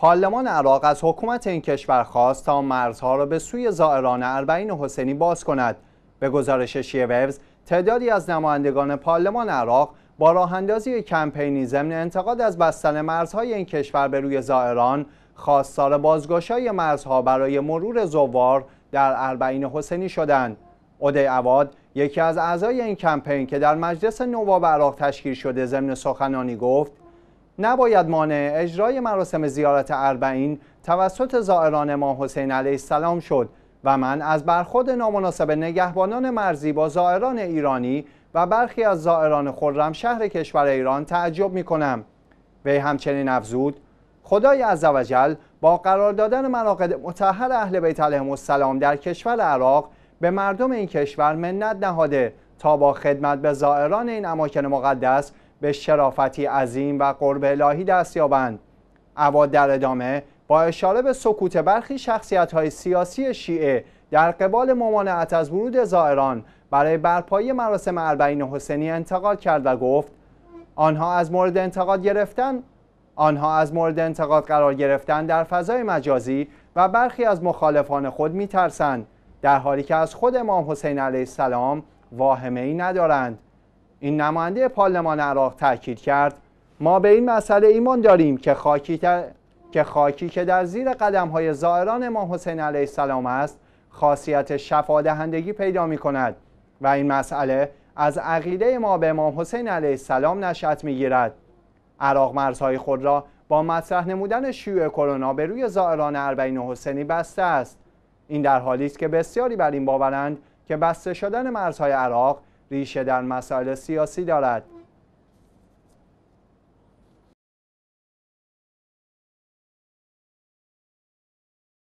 پارلمان عراق از حکومت این کشور خواست تا مرزها را به سوی زائران اربعین حسینی باز کند به گزارش ویوز، تعدادی از نمایندگان پارلمان عراق با راه اندازی کمپینی ضمن انتقاد از بستن مرزهای این کشور به روی زائران خواستار بازگشایی مرزها برای مرور زوار در اربعین حسینی شدند اودی عواد یکی از اعضای این کمپین که در مجلس نواب عراق تشکیل شده ضمن سخنانی گفت نباید مانع اجرای مراسم زیارت اربعین توسط زائران امام حسین علیه السلام شد و من از برخود نامناسب نگهبانان مرزی با زائران ایرانی و برخی از زائران خرم شهر کشور ایران تعجب می کنم وی همچنین افزود خدای عزوجل با قرار دادن مناقد متحر اهل بیت علیهم السلام در کشور عراق به مردم این کشور منت نهاده تا با خدمت به زائران این اماکن مقدس به شرافتی عظیم و قرب الهی دست یابند عواد در ادامه با اشاره به سکوت برخی شخصیت های سیاسی شیعه در قبال ممانعت از ورود زائران برای برپایی مراسم اربعین حسینی انتقاد کرد و گفت آنها از مورد انتقاد گرفتن آنها از مورد انتقاد قرار گرفتن در فضای مجازی و برخی از مخالفان خود میترسند در حالی که از خود امام حسین علیه السلام واهمه ای ندارند این نماینده پارلمان عراق تاکید کرد ما به این مسئله ایمان داریم که خاکی, که خاکی که در زیر قدم های زائران امام حسین علیه السلام است خاصیت شفادهندگی پیدا می کند و این مسئله از عقیده ما به امام حسین علیه السلام نشأت می گیرد عراق مرزهای خود را با مطرح نمودن شیوع کرونا به روی زائران اربعین حسینی بسته است این در حالی است که بسیاری بر این باورند که بسته شدن مرزهای عراق ریشه در مسائل سیاسی دارد